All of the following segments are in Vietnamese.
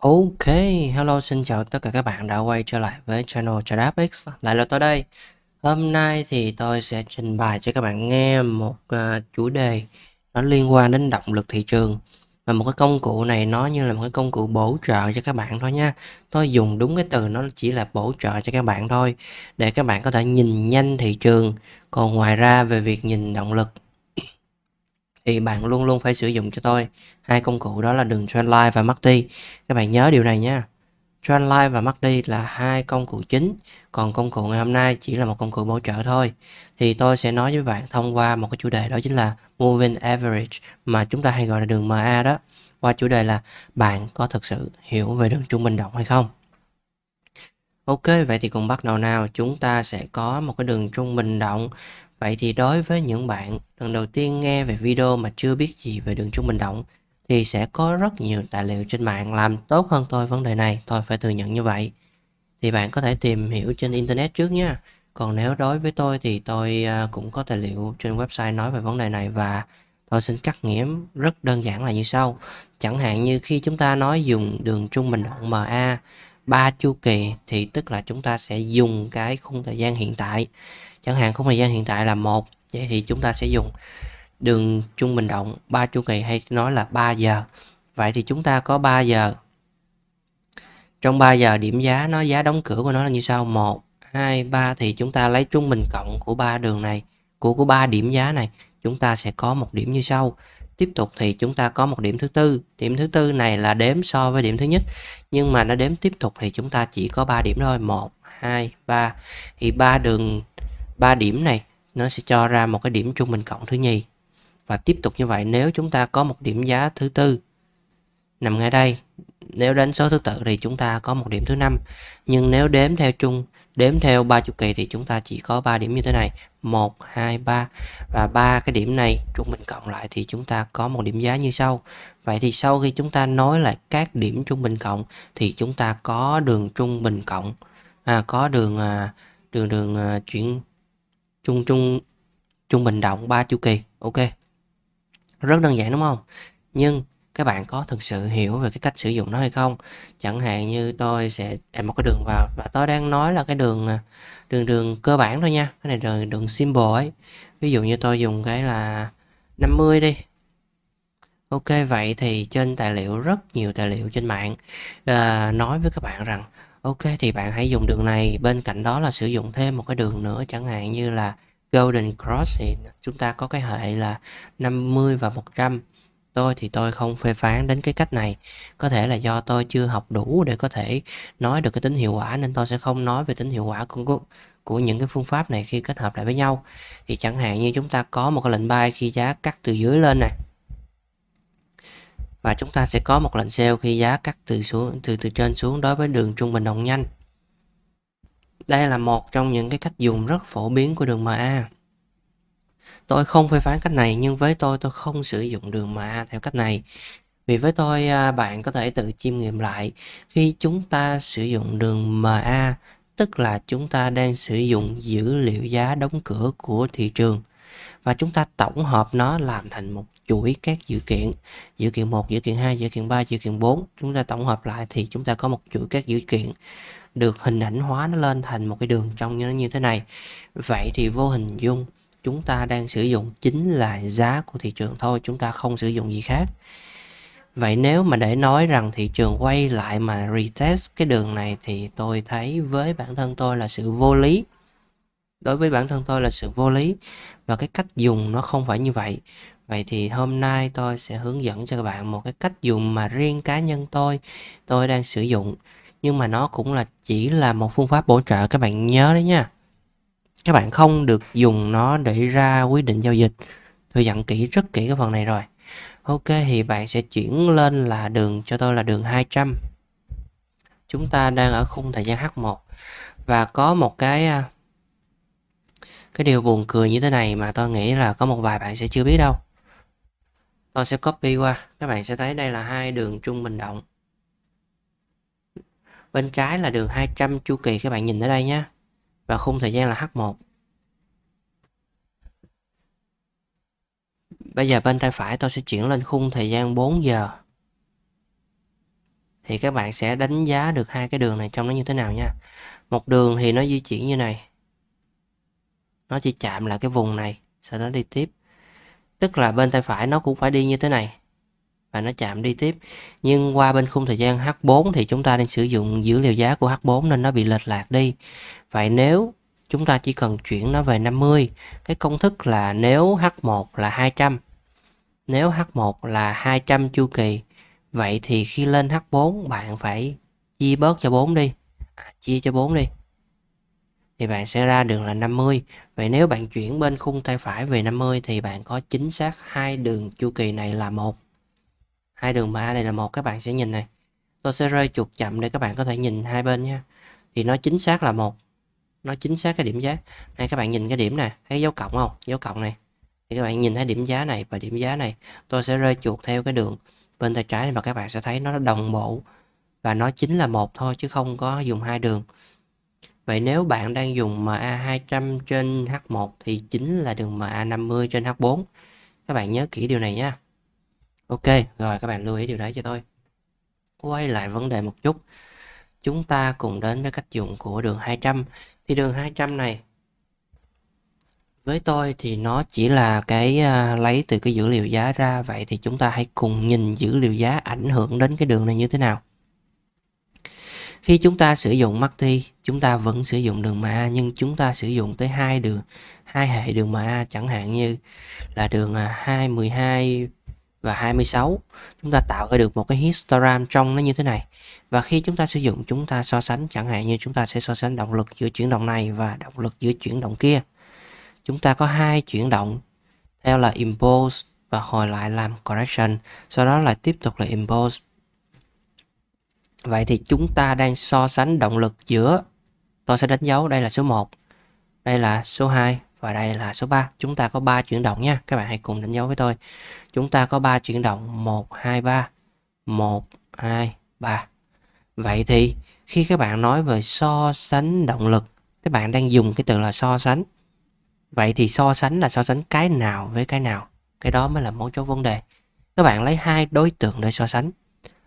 Ok, hello xin chào tất cả các bạn đã quay trở lại với channel TradapX Lại là tôi đây Hôm nay thì tôi sẽ trình bày cho các bạn nghe một uh, chủ đề Nó liên quan đến động lực thị trường Và một cái công cụ này nó như là một cái công cụ bổ trợ cho các bạn thôi nha Tôi dùng đúng cái từ nó chỉ là bổ trợ cho các bạn thôi Để các bạn có thể nhìn nhanh thị trường Còn ngoài ra về việc nhìn động lực thì bạn luôn luôn phải sử dụng cho tôi hai công cụ đó là đường Trendline và macd. Các bạn nhớ điều này nha. Trendline và macd là hai công cụ chính, còn công cụ ngày hôm nay chỉ là một công cụ hỗ trợ thôi. Thì tôi sẽ nói với bạn thông qua một cái chủ đề đó chính là Moving Average mà chúng ta hay gọi là đường MA đó. Qua chủ đề là bạn có thực sự hiểu về đường trung bình động hay không? Ok, vậy thì cùng bắt đầu nào. Chúng ta sẽ có một cái đường trung bình động Vậy thì đối với những bạn lần đầu tiên nghe về video mà chưa biết gì về đường trung bình động thì sẽ có rất nhiều tài liệu trên mạng làm tốt hơn tôi vấn đề này, tôi phải thừa nhận như vậy. Thì bạn có thể tìm hiểu trên internet trước nha. Còn nếu đối với tôi thì tôi à, cũng có tài liệu trên website nói về vấn đề này và tôi xin cắt nghĩa rất đơn giản là như sau. Chẳng hạn như khi chúng ta nói dùng đường trung bình động MA ba chu kỳ thì tức là chúng ta sẽ dùng cái khung thời gian hiện tại chẳng hạn khung thời gian hiện tại là một vậy thì chúng ta sẽ dùng đường trung bình động 3 chu kỳ hay nói là 3 giờ vậy thì chúng ta có 3 giờ trong 3 giờ điểm giá nó giá đóng cửa của nó là như sau 1 2 3 thì chúng ta lấy trung bình cộng của ba đường này của của ba điểm giá này chúng ta sẽ có một điểm như sau tiếp tục thì chúng ta có một điểm thứ tư điểm thứ tư này là đếm so với điểm thứ nhất nhưng mà nó đếm tiếp tục thì chúng ta chỉ có 3 điểm thôi 1 2 3 thì ba đường ba điểm này nó sẽ cho ra một cái điểm trung bình cộng thứ nhì và tiếp tục như vậy nếu chúng ta có một điểm giá thứ tư nằm ngay đây nếu đến số thứ tự thì chúng ta có một điểm thứ năm nhưng nếu đếm theo chung đếm theo ba chu kỳ thì chúng ta chỉ có 3 điểm như thế này 1 2 3 và ba cái điểm này trung bình cộng lại thì chúng ta có một điểm giá như sau vậy thì sau khi chúng ta nối lại các điểm trung bình cộng thì chúng ta có đường trung bình cộng à, có đường à, đường, đường à, chuyển trung trung trung bình động ba chu kỳ ok rất đơn giản đúng không nhưng các bạn có thực sự hiểu về cái cách sử dụng nó hay không chẳng hạn như tôi sẽ đặt một cái đường vào và tôi đang nói là cái đường à, đường đường cơ bản thôi nha cái này rồi đường, đường symbol ấy ví dụ như tôi dùng cái là 50 đi ok vậy thì trên tài liệu rất nhiều tài liệu trên mạng à, nói với các bạn rằng ok thì bạn hãy dùng đường này bên cạnh đó là sử dụng thêm một cái đường nữa chẳng hạn như là Golden Cross thì chúng ta có cái hệ là 50 và 100 tôi thì tôi không phê phán đến cái cách này có thể là do tôi chưa học đủ để có thể nói được cái tính hiệu quả nên tôi sẽ không nói về tính hiệu quả của của những cái phương pháp này khi kết hợp lại với nhau thì chẳng hạn như chúng ta có một cái lệnh buy khi giá cắt từ dưới lên này và chúng ta sẽ có một lệnh sale khi giá cắt từ xuống từ từ trên xuống đối với đường trung bình động nhanh đây là một trong những cái cách dùng rất phổ biến của đường MA tôi không phê phán cách này nhưng với tôi tôi không sử dụng đường MA theo cách này vì với tôi à, bạn có thể tự chiêm nghiệm lại khi chúng ta sử dụng đường MA tức là chúng ta đang sử dụng dữ liệu giá đóng cửa của thị trường và chúng ta tổng hợp nó làm thành một chuỗi các dự kiện dự kiện 1, dự kiện 2, dự kiện 3, dự kiện 4 chúng ta tổng hợp lại thì chúng ta có một chuỗi các dự kiện được hình ảnh hóa nó lên thành một cái đường trong nó như thế này vậy thì vô hình dung chúng ta đang sử dụng chính là giá của thị trường thôi chúng ta không sử dụng gì khác Vậy nếu mà để nói rằng thị trường quay lại mà retest cái đường này thì tôi thấy với bản thân tôi là sự vô lý đối với bản thân tôi là sự vô lý và cái cách dùng nó không phải như vậy vậy thì hôm nay tôi sẽ hướng dẫn cho các bạn một cái cách dùng mà riêng cá nhân tôi tôi đang sử dụng nhưng mà nó cũng là chỉ là một phương pháp bổ trợ các bạn nhớ đấy nha các bạn không được dùng nó để ra quyết định giao dịch tôi dặn kỹ rất kỹ cái phần này rồi ok thì bạn sẽ chuyển lên là đường cho tôi là đường 200 chúng ta đang ở khung thời gian H1 và có một cái à, cái điều buồn cười như thế này mà tôi nghĩ là có một vài bạn sẽ chưa biết đâu tôi sẽ copy qua các bạn sẽ thấy đây là hai đường trung bình động bên trái là đường 200 chu kỳ các bạn nhìn ở đây nhé và khung thời gian là H1 bây giờ bên tay phải tôi sẽ chuyển lên khung thời gian 4 giờ thì các bạn sẽ đánh giá được hai cái đường này trong nó như thế nào nha một đường thì nó di chuyển như này nó chỉ chạm là cái vùng này sau đó đi tiếp tức là bên tay phải nó cũng phải đi như thế này và nó chạm đi tiếp nhưng qua bên khung thời gian H4 thì chúng ta nên sử dụng dữ liệu giá của H4 nên nó bị lệch lạc đi vậy nếu chúng ta chỉ cần chuyển nó về 50 cái công thức là nếu H1 là 200 nếu H1 là 200 chu kỳ vậy thì khi lên H4 bạn phải chia bớt cho 4 đi à, chia cho 4 đi thì bạn sẽ ra đường là 50 vậy nếu bạn chuyển bên khung tay phải về 50 thì bạn có chính xác hai đường chu kỳ này là một hai đường ba này là một các bạn sẽ nhìn này tôi sẽ rơi chuột chậm để các bạn có thể nhìn hai bên nha thì nó chính xác là một nó chính xác cái điểm giá này các bạn nhìn cái điểm này thấy dấu cộng không dấu cộng này thì các bạn nhìn thấy điểm giá này và điểm giá này tôi sẽ rơi chuột theo cái đường bên tay trái mà các bạn sẽ thấy nó đồng bộ và nó chính là một thôi chứ không có dùng hai đường Vậy nếu bạn đang dùng MA200 trên H1 thì chính là đường MA50 trên H4. Các bạn nhớ kỹ điều này nha. Ok, rồi các bạn lưu ý điều đấy cho tôi. Quay lại vấn đề một chút. Chúng ta cùng đến với cách dùng của đường 200. Thì đường 200 này với tôi thì nó chỉ là cái à, lấy từ cái dữ liệu giá ra vậy thì chúng ta hãy cùng nhìn dữ liệu giá ảnh hưởng đến cái đường này như thế nào khi chúng ta sử dụng MACD chúng ta vẫn sử dụng đường MA nhưng chúng ta sử dụng tới hai đường hai hệ đường MA chẳng hạn như là đường 2 à, 12 và 26 chúng ta tạo ra được một cái histogram trong nó như thế này và khi chúng ta sử dụng chúng ta so sánh chẳng hạn như chúng ta sẽ so sánh động lực giữa chuyển động này và động lực giữa chuyển động kia chúng ta có hai chuyển động theo là impulse và hồi lại làm correction sau đó là tiếp tục là impulse vậy thì chúng ta đang so sánh động lực giữa tôi sẽ đánh dấu đây là số 1 đây là số 2 và đây là số 3 chúng ta có 3 chuyển động nha các bạn hãy cùng đánh dấu với tôi chúng ta có 3 chuyển động 1 2 3 1 2 3 vậy thì khi các bạn nói về so sánh động lực các bạn đang dùng cái từ là so sánh vậy thì so sánh là so sánh cái nào với cái nào cái đó mới là mấu chốt vấn đề các bạn lấy hai đối tượng để so sánh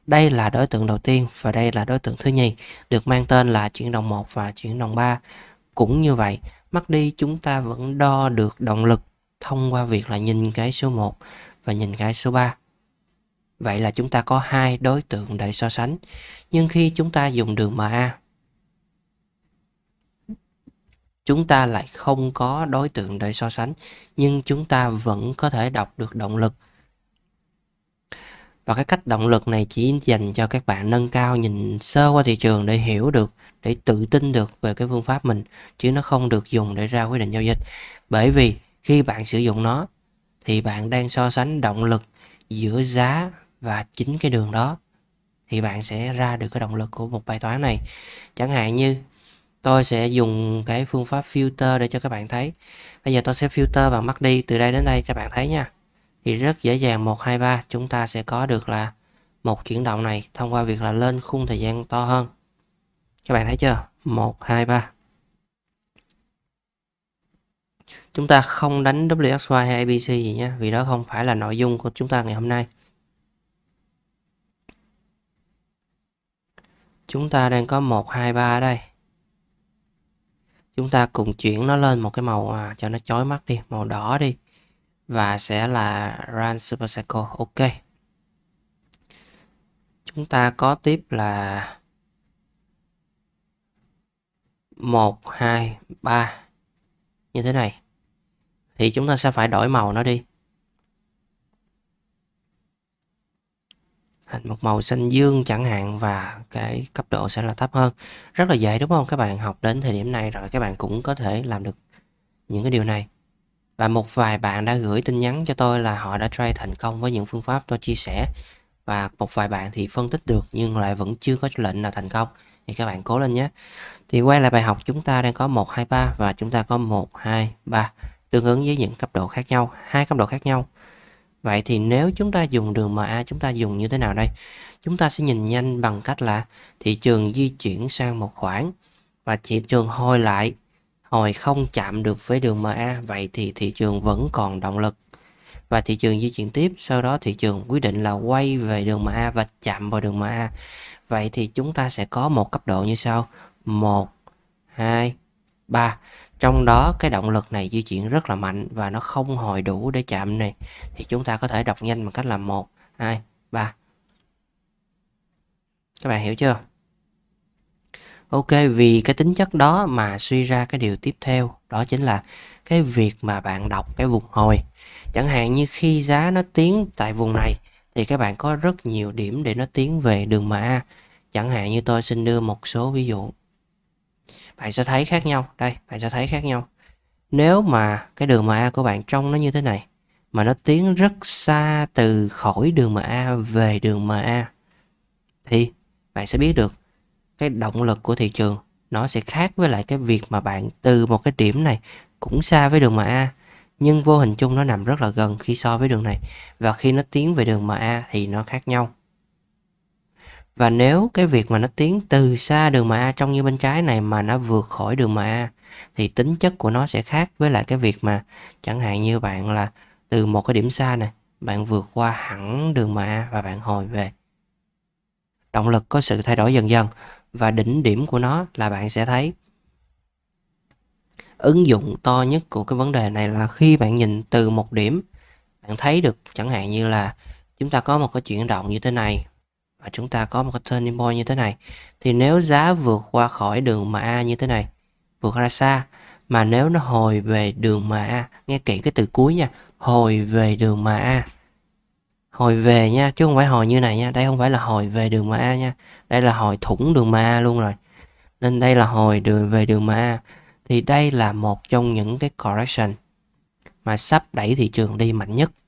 đây là đối tượng đầu tiên và đây là đối tượng thứ nhì, được mang tên là chuyển động 1 và chuyển động 3. Cũng như vậy, mắt đi chúng ta vẫn đo được động lực thông qua việc là nhìn cái số 1 và nhìn cái số 3. Vậy là chúng ta có hai đối tượng để so sánh. Nhưng khi chúng ta dùng đường MA, chúng ta lại không có đối tượng để so sánh, nhưng chúng ta vẫn có thể đọc được động lực và cái cách động lực này chỉ dành cho các bạn nâng cao nhìn sơ qua thị trường để hiểu được, để tự tin được về cái phương pháp mình chứ nó không được dùng để ra quyết định giao dịch. Bởi vì khi bạn sử dụng nó thì bạn đang so sánh động lực giữa giá và chính cái đường đó thì bạn sẽ ra được cái động lực của một bài toán này. Chẳng hạn như tôi sẽ dùng cái phương pháp filter để cho các bạn thấy. Bây giờ tôi sẽ filter bằng mắt đi từ đây đến đây các bạn thấy nha thì rất dễ dàng 1, 2, 3 chúng ta sẽ có được là một chuyển động này thông qua việc là lên khung thời gian to hơn. Các bạn thấy chưa? 1, 2, 3. Chúng ta không đánh WXY hay ABC gì nhé, vì đó không phải là nội dung của chúng ta ngày hôm nay. Chúng ta đang có 1, 2, 3 ở đây. Chúng ta cùng chuyển nó lên một cái màu à, cho nó chói mắt đi, màu đỏ đi và sẽ là run super cycle ok chúng ta có tiếp là 1 2 3 như thế này thì chúng ta sẽ phải đổi màu nó đi thành một màu xanh dương chẳng hạn và cái cấp độ sẽ là thấp hơn rất là dễ đúng không các bạn học đến thời điểm này rồi các bạn cũng có thể làm được những cái điều này và một vài bạn đã gửi tin nhắn cho tôi là họ đã trade thành công với những phương pháp tôi chia sẻ và một vài bạn thì phân tích được nhưng lại vẫn chưa có lệnh nào thành công thì các bạn cố lên nhé thì quay lại bài học chúng ta đang có 1 2 3 và chúng ta có 1 2 3 tương ứng với những cấp độ khác nhau hai cấp độ khác nhau Vậy thì nếu chúng ta dùng đường MA chúng ta dùng như thế nào đây? Chúng ta sẽ nhìn nhanh bằng cách là thị trường di chuyển sang một khoảng và thị trường hồi lại hồi không chạm được với đường MA vậy thì thị trường vẫn còn động lực và thị trường di chuyển tiếp sau đó thị trường quyết định là quay về đường MA và chạm vào đường MA vậy thì chúng ta sẽ có một cấp độ như sau 1 2 3 trong đó cái động lực này di chuyển rất là mạnh và nó không hồi đủ để chạm này thì chúng ta có thể đọc nhanh bằng cách là 1 2 3 các bạn hiểu chưa Ok, vì cái tính chất đó mà suy ra cái điều tiếp theo đó chính là cái việc mà bạn đọc cái vùng hồi. Chẳng hạn như khi giá nó tiến tại vùng này thì các bạn có rất nhiều điểm để nó tiến về đường MA. Chẳng hạn như tôi xin đưa một số ví dụ. Bạn sẽ thấy khác nhau, đây, bạn sẽ thấy khác nhau. Nếu mà cái đường MA của bạn trông nó như thế này mà nó tiến rất xa từ khỏi đường MA về đường MA, thì bạn sẽ biết được cái động lực của thị trường nó sẽ khác với lại cái việc mà bạn từ một cái điểm này cũng xa với đường mà a nhưng vô hình chung nó nằm rất là gần khi so với đường này và khi nó tiến về đường mà a thì nó khác nhau. Và nếu cái việc mà nó tiến từ xa đường mà a trong như bên trái này mà nó vượt khỏi đường mà a thì tính chất của nó sẽ khác với lại cái việc mà chẳng hạn như bạn là từ một cái điểm xa này bạn vượt qua hẳn đường mà a và bạn hồi về. Động lực có sự thay đổi dần dần và đỉnh điểm của nó là bạn sẽ thấy ứng dụng to nhất của cái vấn đề này là khi bạn nhìn từ một điểm bạn thấy được chẳng hạn như là chúng ta có một cái chuyển động như thế này và chúng ta có một cái turning point như thế này thì nếu giá vượt qua khỏi đường mà a như thế này vượt ra xa mà nếu nó hồi về đường mà a nghe kỹ cái từ cuối nha hồi về đường mà a hồi về nha chứ không phải hồi như này nha đây không phải là hồi về đường MA nha đây là hồi thủng đường MA luôn rồi nên đây là hồi đường về đường MA thì đây là một trong những cái correction mà sắp đẩy thị trường đi mạnh nhất